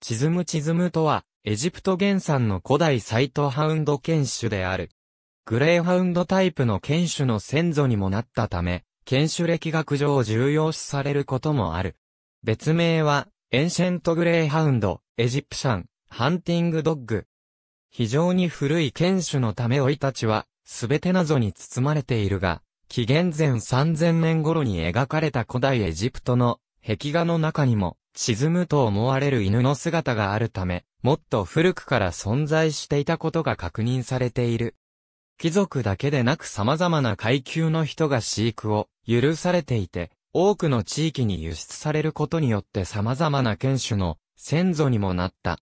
チズムチズムとは、エジプト原産の古代サイトハウンド犬種である。グレーハウンドタイプの犬種の先祖にもなったため、犬種歴学上重要視されることもある。別名は、エンシェントグレーハウンド、エジプシャン、ハンティングドッグ。非常に古い犬種のため老いたちは、すべて謎に包まれているが、紀元前3000年頃に描かれた古代エジプトの壁画の中にも、沈むと思われる犬の姿があるため、もっと古くから存在していたことが確認されている。貴族だけでなく様々な階級の人が飼育を許されていて、多くの地域に輸出されることによって様々な犬種の先祖にもなった。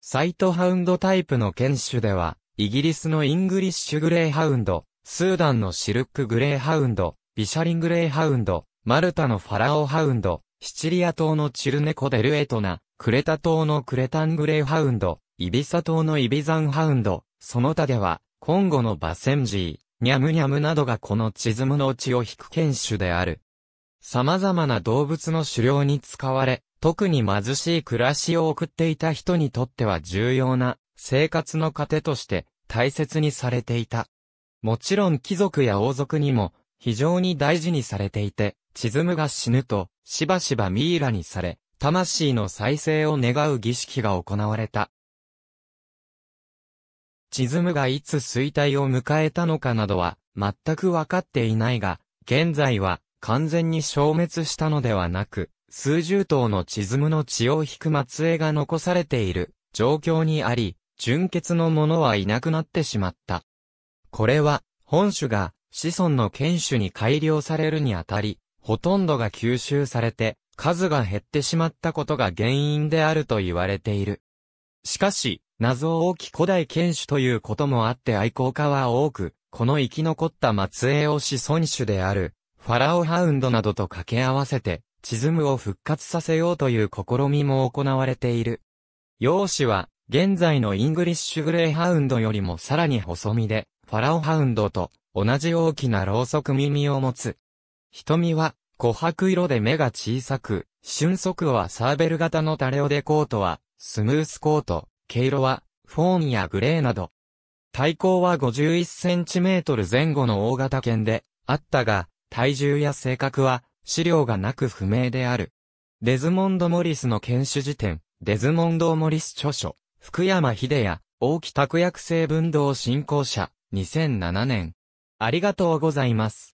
サイトハウンドタイプの犬種では、イギリスのイングリッシュグレーハウンド、スーダンのシルクグレーハウンド、ビシャリングレーハウンド、マルタのファラオハウンド、シチリア島のチルネコデルエトナ、クレタ島のクレタングレーハウンド、イビサ島のイビザンハウンド、その他では、コンゴのバセンジー、ニャムニャムなどがこのチズムのうちを引く犬種である。様々な動物の狩猟に使われ、特に貧しい暮らしを送っていた人にとっては重要な生活の糧として大切にされていた。もちろん貴族や王族にも非常に大事にされていて、チズムが死ぬとしばしばミイラにされ、魂の再生を願う儀式が行われた。チズムがいつ衰退を迎えたのかなどは、全くわかっていないが、現在は、完全に消滅したのではなく、数十頭のチズムの血を引く末裔が残されている、状況にあり、純血のものはいなくなってしまった。これは、本種が、子孫の犬種に改良されるにあたり、ほとんどが吸収されて、数が減ってしまったことが原因であると言われている。しかし、謎多き古代犬種ということもあって愛好家は多く、この生き残った末裔を子孫種である、ファラオハウンドなどと掛け合わせて、チズムを復活させようという試みも行われている。容姿は、現在のイングリッシュグレイハウンドよりもさらに細身で、ファラオハウンドと同じ大きなろうそく耳を持つ。瞳は、琥珀色で目が小さく、瞬足はサーベル型のタレオデコートは、スムースコート、毛色は、フォーンやグレーなど。体高は5 1トル前後の大型犬で、あったが、体重や性格は、資料がなく不明である。デズモンド・モリスの犬種辞典、デズモンド・モリス著書、福山秀也、大木拓薬成分動振興者、2007年。ありがとうございます。